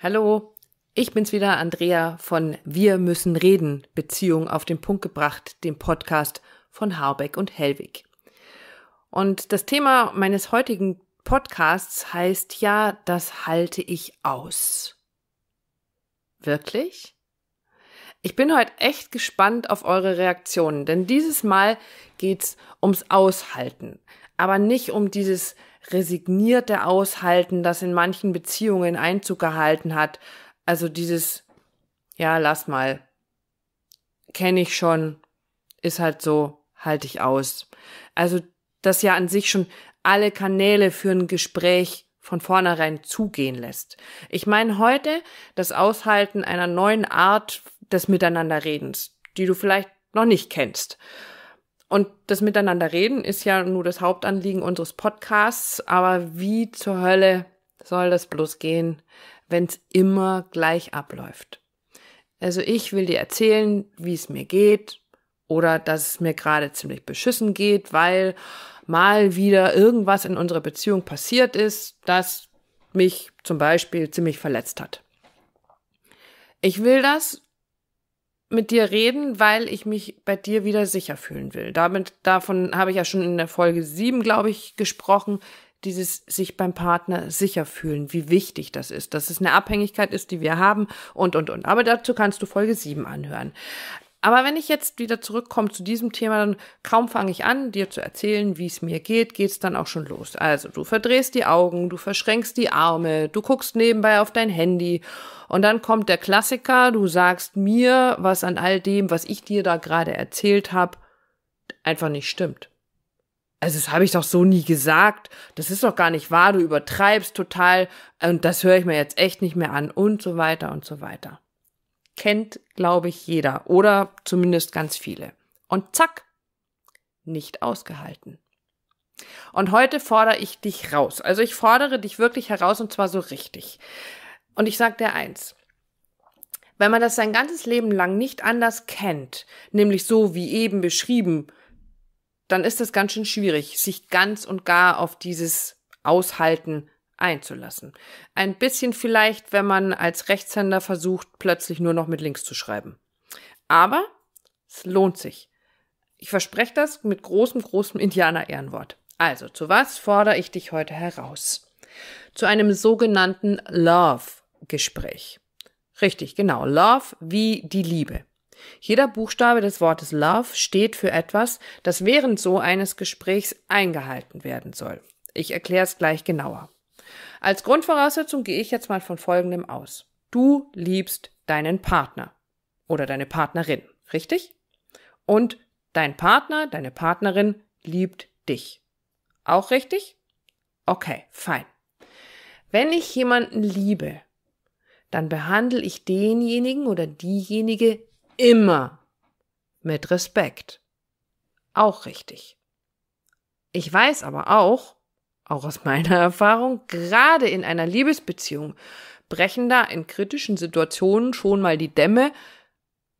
Hallo, ich bin's wieder, Andrea von Wir müssen reden, Beziehung auf den Punkt gebracht, dem Podcast von Habeck und Hellwig. Und das Thema meines heutigen Podcasts heißt ja, das halte ich aus. Wirklich? Ich bin heute echt gespannt auf eure Reaktionen, denn dieses Mal geht's ums Aushalten, aber nicht um dieses resignierte Aushalten, das in manchen Beziehungen Einzug gehalten hat. Also dieses, ja, lass mal, kenne ich schon, ist halt so, halte ich aus. Also das ja an sich schon alle Kanäle für ein Gespräch von vornherein zugehen lässt. Ich meine heute das Aushalten einer neuen Art des Miteinanderredens, die du vielleicht noch nicht kennst. Und das Miteinander reden ist ja nur das Hauptanliegen unseres Podcasts, aber wie zur Hölle soll das bloß gehen, wenn es immer gleich abläuft? Also ich will dir erzählen, wie es mir geht oder dass es mir gerade ziemlich beschissen geht, weil mal wieder irgendwas in unserer Beziehung passiert ist, das mich zum Beispiel ziemlich verletzt hat. Ich will das, mit dir reden, weil ich mich bei dir wieder sicher fühlen will. Damit, davon habe ich ja schon in der Folge 7, glaube ich, gesprochen. Dieses sich beim Partner sicher fühlen, wie wichtig das ist, dass es eine Abhängigkeit ist, die wir haben und, und, und. Aber dazu kannst du Folge 7 anhören. Aber wenn ich jetzt wieder zurückkomme zu diesem Thema, dann kaum fange ich an, dir zu erzählen, wie es mir geht, geht es dann auch schon los. Also du verdrehst die Augen, du verschränkst die Arme, du guckst nebenbei auf dein Handy und dann kommt der Klassiker, du sagst mir, was an all dem, was ich dir da gerade erzählt habe, einfach nicht stimmt. Also das habe ich doch so nie gesagt. Das ist doch gar nicht wahr, du übertreibst total und das höre ich mir jetzt echt nicht mehr an und so weiter und so weiter kennt, glaube ich, jeder oder zumindest ganz viele. Und zack, nicht ausgehalten. Und heute fordere ich dich raus. Also ich fordere dich wirklich heraus und zwar so richtig. Und ich sage dir eins. Wenn man das sein ganzes Leben lang nicht anders kennt, nämlich so wie eben beschrieben, dann ist es ganz schön schwierig, sich ganz und gar auf dieses Aushalten einzulassen. Ein bisschen vielleicht, wenn man als Rechtshänder versucht, plötzlich nur noch mit links zu schreiben. Aber es lohnt sich. Ich verspreche das mit großem, großem Indianer-Ehrenwort. Also, zu was fordere ich dich heute heraus? Zu einem sogenannten Love-Gespräch. Richtig, genau. Love wie die Liebe. Jeder Buchstabe des Wortes Love steht für etwas, das während so eines Gesprächs eingehalten werden soll. Ich erkläre es gleich genauer. Als Grundvoraussetzung gehe ich jetzt mal von Folgendem aus. Du liebst deinen Partner oder deine Partnerin, richtig? Und dein Partner, deine Partnerin liebt dich. Auch richtig? Okay, fein. Wenn ich jemanden liebe, dann behandle ich denjenigen oder diejenige immer mit Respekt. Auch richtig. Ich weiß aber auch, auch aus meiner Erfahrung, gerade in einer Liebesbeziehung brechen da in kritischen Situationen schon mal die Dämme.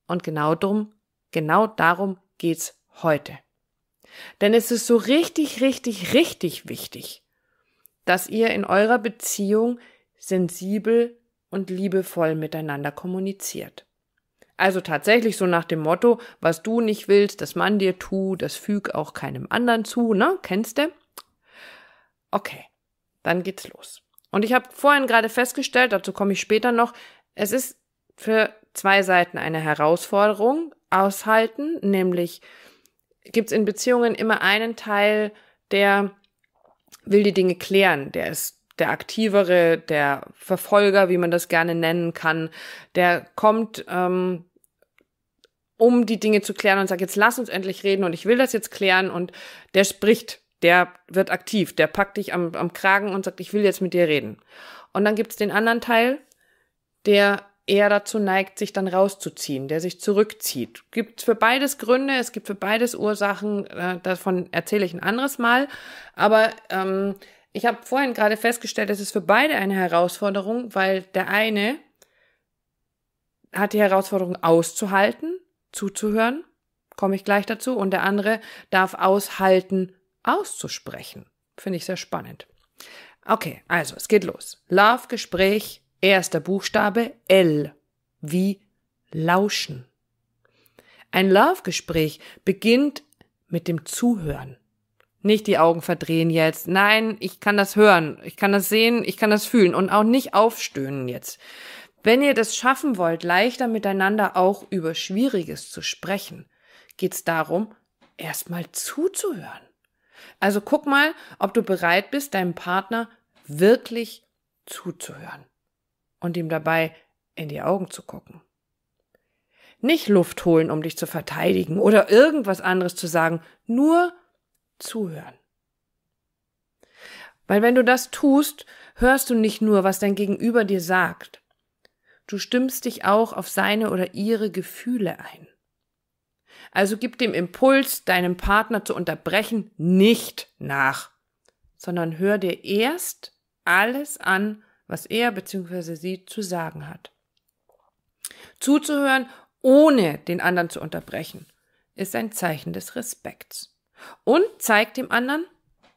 Und genau darum, genau darum geht's heute. Denn es ist so richtig, richtig, richtig wichtig, dass ihr in eurer Beziehung sensibel und liebevoll miteinander kommuniziert. Also tatsächlich so nach dem Motto, was du nicht willst, dass man dir tu, das füg auch keinem anderen zu, ne? Kennst du? Okay, dann geht's los. Und ich habe vorhin gerade festgestellt, dazu komme ich später noch, es ist für zwei Seiten eine Herausforderung aushalten, nämlich gibt's in Beziehungen immer einen Teil, der will die Dinge klären, der ist der aktivere, der Verfolger, wie man das gerne nennen kann, der kommt, ähm, um die Dinge zu klären und sagt, jetzt lass uns endlich reden und ich will das jetzt klären und der spricht der wird aktiv, der packt dich am, am Kragen und sagt, ich will jetzt mit dir reden. Und dann gibt's den anderen Teil, der eher dazu neigt, sich dann rauszuziehen, der sich zurückzieht. Gibt für beides Gründe, es gibt für beides Ursachen, äh, davon erzähle ich ein anderes Mal. Aber ähm, ich habe vorhin gerade festgestellt, es ist für beide eine Herausforderung, weil der eine hat die Herausforderung auszuhalten, zuzuhören, komme ich gleich dazu, und der andere darf aushalten, auszusprechen. Finde ich sehr spannend. Okay, also es geht los. Love Gespräch, erster Buchstabe L wie lauschen. Ein Love Gespräch beginnt mit dem Zuhören. Nicht die Augen verdrehen jetzt. Nein, ich kann das hören, ich kann das sehen, ich kann das fühlen und auch nicht aufstöhnen jetzt. Wenn ihr das schaffen wollt, leichter miteinander auch über Schwieriges zu sprechen, geht's darum, erstmal zuzuhören. Also guck mal, ob du bereit bist, deinem Partner wirklich zuzuhören und ihm dabei in die Augen zu gucken. Nicht Luft holen, um dich zu verteidigen oder irgendwas anderes zu sagen, nur zuhören. Weil wenn du das tust, hörst du nicht nur, was dein Gegenüber dir sagt. Du stimmst dich auch auf seine oder ihre Gefühle ein. Also gib dem Impuls, deinem Partner zu unterbrechen, nicht nach, sondern hör dir erst alles an, was er bzw. sie zu sagen hat. Zuzuhören, ohne den anderen zu unterbrechen, ist ein Zeichen des Respekts und zeigt dem anderen,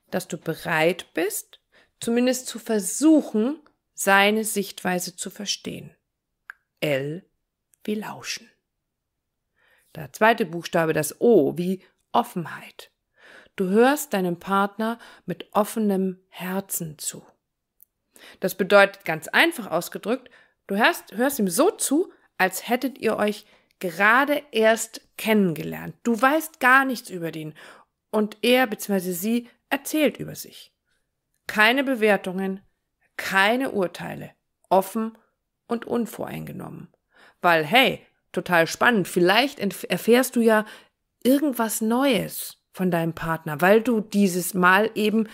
dass du bereit bist, zumindest zu versuchen, seine Sichtweise zu verstehen. L wie lauschen. Der zweite Buchstabe, das O, wie Offenheit. Du hörst deinem Partner mit offenem Herzen zu. Das bedeutet ganz einfach ausgedrückt, du hörst, hörst ihm so zu, als hättet ihr euch gerade erst kennengelernt. Du weißt gar nichts über den und er bzw. sie erzählt über sich. Keine Bewertungen, keine Urteile, offen und unvoreingenommen. Weil, hey, total spannend. Vielleicht erfährst du ja irgendwas Neues von deinem Partner, weil du dieses Mal eben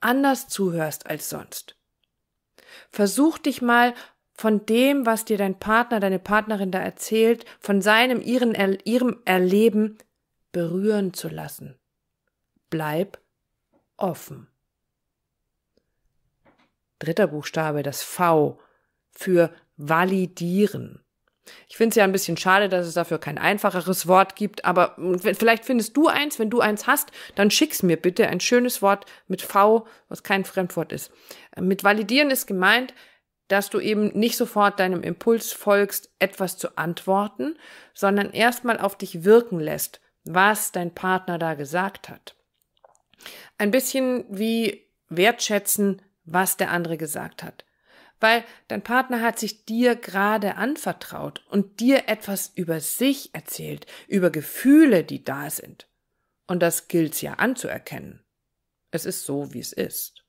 anders zuhörst als sonst. Versuch dich mal von dem, was dir dein Partner, deine Partnerin da erzählt, von seinem, ihren, er, ihrem Erleben berühren zu lassen. Bleib offen. Dritter Buchstabe, das V für validieren. Ich finde es ja ein bisschen schade, dass es dafür kein einfacheres Wort gibt, aber hm, vielleicht findest du eins, wenn du eins hast, dann schick's mir bitte ein schönes Wort mit V, was kein Fremdwort ist. Äh, mit validieren ist gemeint, dass du eben nicht sofort deinem Impuls folgst, etwas zu antworten, sondern erstmal auf dich wirken lässt, was dein Partner da gesagt hat. Ein bisschen wie wertschätzen, was der andere gesagt hat weil dein Partner hat sich dir gerade anvertraut und dir etwas über sich erzählt, über Gefühle, die da sind. Und das gilt's ja anzuerkennen. Es ist so, wie es ist.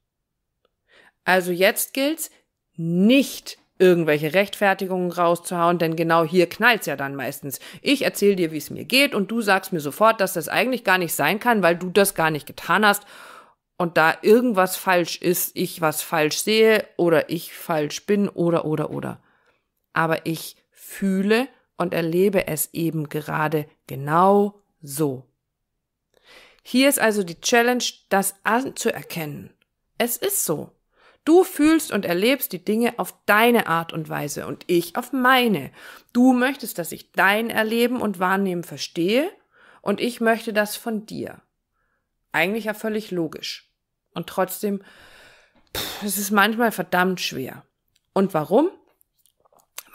Also jetzt gilt's, nicht irgendwelche Rechtfertigungen rauszuhauen, denn genau hier knallt's ja dann meistens. Ich erzähle dir, wie es mir geht und du sagst mir sofort, dass das eigentlich gar nicht sein kann, weil du das gar nicht getan hast und da irgendwas falsch ist, ich was falsch sehe oder ich falsch bin oder oder oder. Aber ich fühle und erlebe es eben gerade genau so. Hier ist also die Challenge, das anzuerkennen. Es ist so. Du fühlst und erlebst die Dinge auf deine Art und Weise und ich auf meine. Du möchtest, dass ich dein Erleben und Wahrnehmen verstehe und ich möchte das von dir. Eigentlich ja völlig logisch. Und trotzdem, pff, es ist manchmal verdammt schwer. Und warum?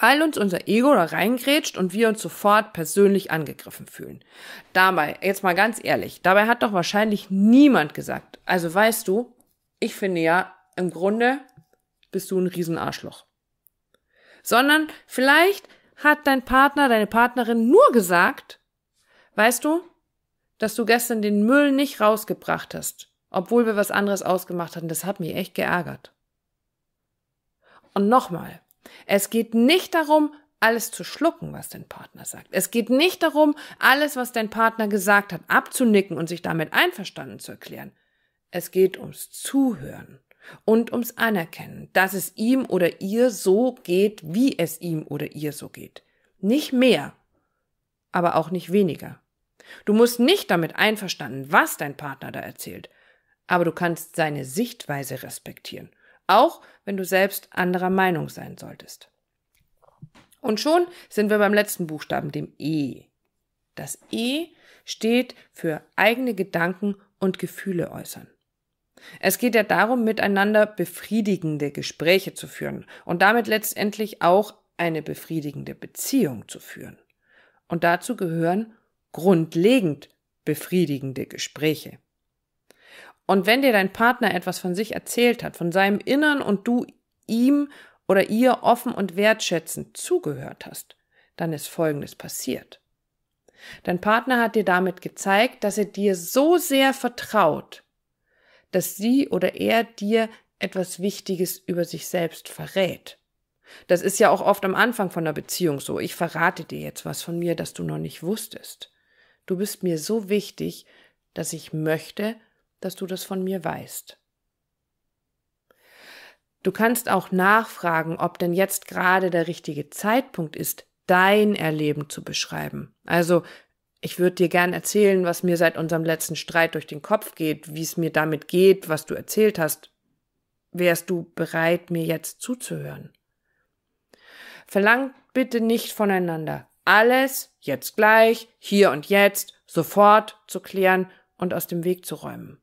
Weil uns unser Ego da reingrätscht und wir uns sofort persönlich angegriffen fühlen. Dabei, jetzt mal ganz ehrlich, dabei hat doch wahrscheinlich niemand gesagt. Also weißt du, ich finde ja, im Grunde bist du ein Riesenarschloch. Sondern vielleicht hat dein Partner, deine Partnerin nur gesagt, weißt du, dass du gestern den Müll nicht rausgebracht hast, obwohl wir was anderes ausgemacht hatten. Das hat mich echt geärgert. Und nochmal, es geht nicht darum, alles zu schlucken, was dein Partner sagt. Es geht nicht darum, alles, was dein Partner gesagt hat, abzunicken und sich damit einverstanden zu erklären. Es geht ums Zuhören und ums Anerkennen, dass es ihm oder ihr so geht, wie es ihm oder ihr so geht. Nicht mehr, aber auch nicht weniger. Du musst nicht damit einverstanden, was dein Partner da erzählt, aber du kannst seine Sichtweise respektieren, auch wenn du selbst anderer Meinung sein solltest. Und schon sind wir beim letzten Buchstaben, dem E. Das E steht für eigene Gedanken und Gefühle äußern. Es geht ja darum, miteinander befriedigende Gespräche zu führen und damit letztendlich auch eine befriedigende Beziehung zu führen. Und dazu gehören grundlegend befriedigende Gespräche. Und wenn dir dein Partner etwas von sich erzählt hat, von seinem Innern und du ihm oder ihr offen und wertschätzend zugehört hast, dann ist Folgendes passiert. Dein Partner hat dir damit gezeigt, dass er dir so sehr vertraut, dass sie oder er dir etwas Wichtiges über sich selbst verrät. Das ist ja auch oft am Anfang von einer Beziehung so. Ich verrate dir jetzt was von mir, das du noch nicht wusstest. Du bist mir so wichtig, dass ich möchte, dass du das von mir weißt. Du kannst auch nachfragen, ob denn jetzt gerade der richtige Zeitpunkt ist, dein Erleben zu beschreiben. Also, ich würde dir gern erzählen, was mir seit unserem letzten Streit durch den Kopf geht, wie es mir damit geht, was du erzählt hast. Wärst du bereit, mir jetzt zuzuhören? Verlangt bitte nicht voneinander alles jetzt gleich, hier und jetzt, sofort zu klären und aus dem Weg zu räumen.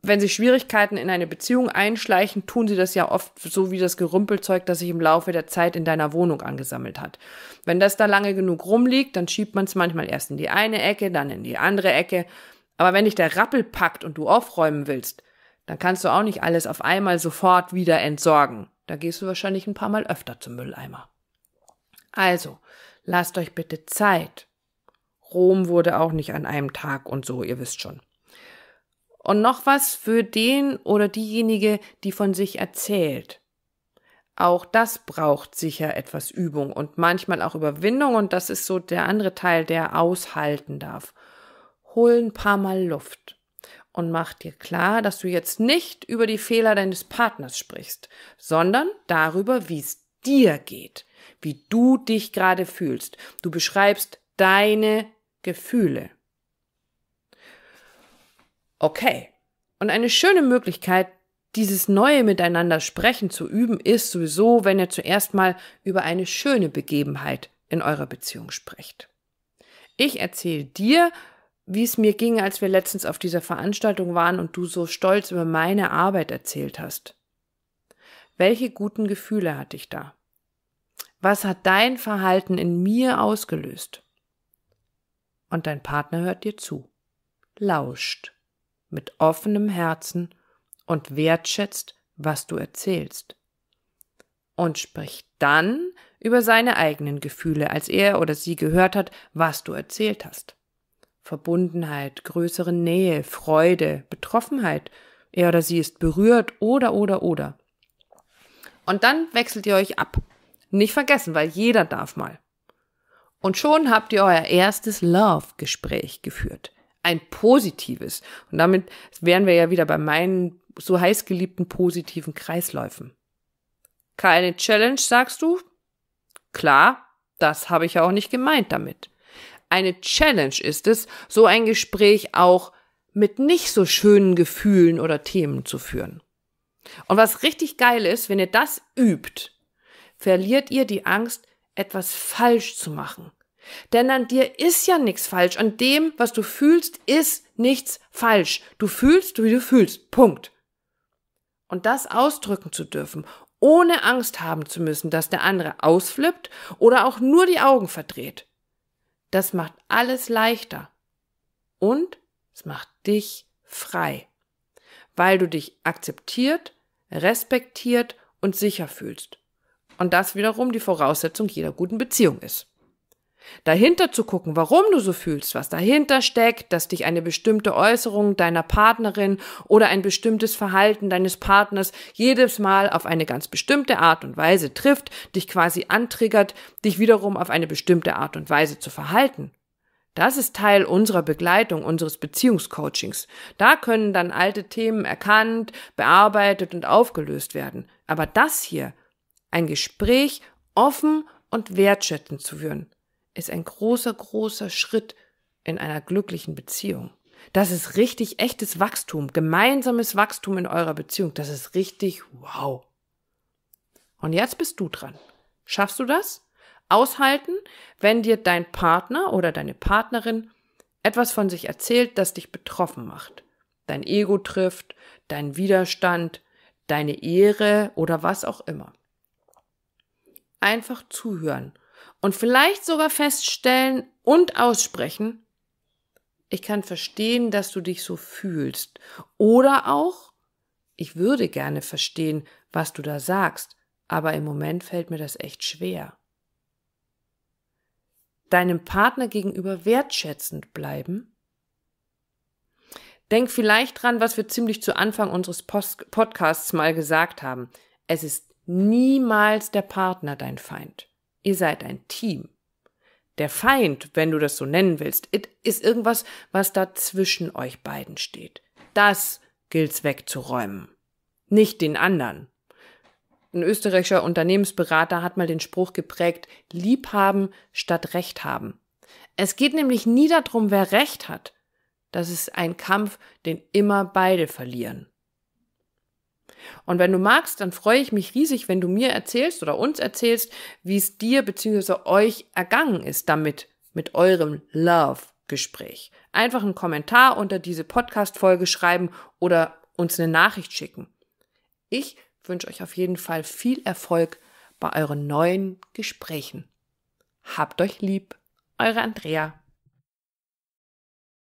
Wenn sich Schwierigkeiten in eine Beziehung einschleichen, tun sie das ja oft so wie das Gerümpelzeug, das sich im Laufe der Zeit in deiner Wohnung angesammelt hat. Wenn das da lange genug rumliegt, dann schiebt man es manchmal erst in die eine Ecke, dann in die andere Ecke. Aber wenn dich der Rappel packt und du aufräumen willst, dann kannst du auch nicht alles auf einmal sofort wieder entsorgen. Da gehst du wahrscheinlich ein paar Mal öfter zum Mülleimer. Also, lasst euch bitte Zeit. Rom wurde auch nicht an einem Tag und so, ihr wisst schon. Und noch was für den oder diejenige, die von sich erzählt. Auch das braucht sicher etwas Übung und manchmal auch Überwindung und das ist so der andere Teil, der aushalten darf. Hol ein paar Mal Luft und mach dir klar, dass du jetzt nicht über die Fehler deines Partners sprichst, sondern darüber, wie es dir geht, wie du dich gerade fühlst. Du beschreibst deine Gefühle. Okay. Und eine schöne Möglichkeit, dieses neue Miteinander sprechen zu üben, ist sowieso, wenn ihr zuerst mal über eine schöne Begebenheit in eurer Beziehung sprecht. Ich erzähle dir, wie es mir ging, als wir letztens auf dieser Veranstaltung waren und du so stolz über meine Arbeit erzählt hast. Welche guten Gefühle hatte ich da? Was hat dein Verhalten in mir ausgelöst? Und dein Partner hört dir zu, lauscht mit offenem Herzen und wertschätzt, was du erzählst. Und spricht dann über seine eigenen Gefühle, als er oder sie gehört hat, was du erzählt hast. Verbundenheit, größere Nähe, Freude, Betroffenheit. Er oder sie ist berührt oder oder oder. Und dann wechselt ihr euch ab nicht vergessen, weil jeder darf mal. Und schon habt ihr euer erstes Love-Gespräch geführt. Ein positives. Und damit wären wir ja wieder bei meinen so heißgeliebten positiven Kreisläufen. Keine Challenge, sagst du? Klar, das habe ich ja auch nicht gemeint damit. Eine Challenge ist es, so ein Gespräch auch mit nicht so schönen Gefühlen oder Themen zu führen. Und was richtig geil ist, wenn ihr das übt, verliert ihr die Angst, etwas falsch zu machen. Denn an dir ist ja nichts falsch. An dem, was du fühlst, ist nichts falsch. Du fühlst, wie du fühlst. Punkt. Und das ausdrücken zu dürfen, ohne Angst haben zu müssen, dass der andere ausflippt oder auch nur die Augen verdreht. Das macht alles leichter. Und es macht dich frei. Weil du dich akzeptiert, respektiert und sicher fühlst. Und das wiederum die Voraussetzung jeder guten Beziehung ist. Dahinter zu gucken, warum du so fühlst, was dahinter steckt, dass dich eine bestimmte Äußerung deiner Partnerin oder ein bestimmtes Verhalten deines Partners jedes Mal auf eine ganz bestimmte Art und Weise trifft, dich quasi antriggert, dich wiederum auf eine bestimmte Art und Weise zu verhalten. Das ist Teil unserer Begleitung, unseres Beziehungscoachings. Da können dann alte Themen erkannt, bearbeitet und aufgelöst werden. Aber das hier ein Gespräch offen und wertschätzend zu führen, ist ein großer, großer Schritt in einer glücklichen Beziehung. Das ist richtig echtes Wachstum, gemeinsames Wachstum in eurer Beziehung. Das ist richtig wow. Und jetzt bist du dran. Schaffst du das? Aushalten, wenn dir dein Partner oder deine Partnerin etwas von sich erzählt, das dich betroffen macht. Dein Ego trifft, dein Widerstand, deine Ehre oder was auch immer einfach zuhören und vielleicht sogar feststellen und aussprechen, ich kann verstehen, dass du dich so fühlst. Oder auch, ich würde gerne verstehen, was du da sagst, aber im Moment fällt mir das echt schwer. Deinem Partner gegenüber wertschätzend bleiben. Denk vielleicht dran, was wir ziemlich zu Anfang unseres Podcasts mal gesagt haben. Es ist niemals der Partner dein Feind. Ihr seid ein Team. Der Feind, wenn du das so nennen willst, ist irgendwas, was da zwischen euch beiden steht. Das gilt's wegzuräumen. Nicht den anderen. Ein österreichischer Unternehmensberater hat mal den Spruch geprägt, Liebhaben statt Recht haben. Es geht nämlich nie darum, wer Recht hat. Das ist ein Kampf, den immer beide verlieren. Und wenn du magst, dann freue ich mich riesig, wenn du mir erzählst oder uns erzählst, wie es dir bzw. euch ergangen ist damit, mit eurem Love-Gespräch. Einfach einen Kommentar unter diese Podcast-Folge schreiben oder uns eine Nachricht schicken. Ich wünsche euch auf jeden Fall viel Erfolg bei euren neuen Gesprächen. Habt euch lieb, eure Andrea.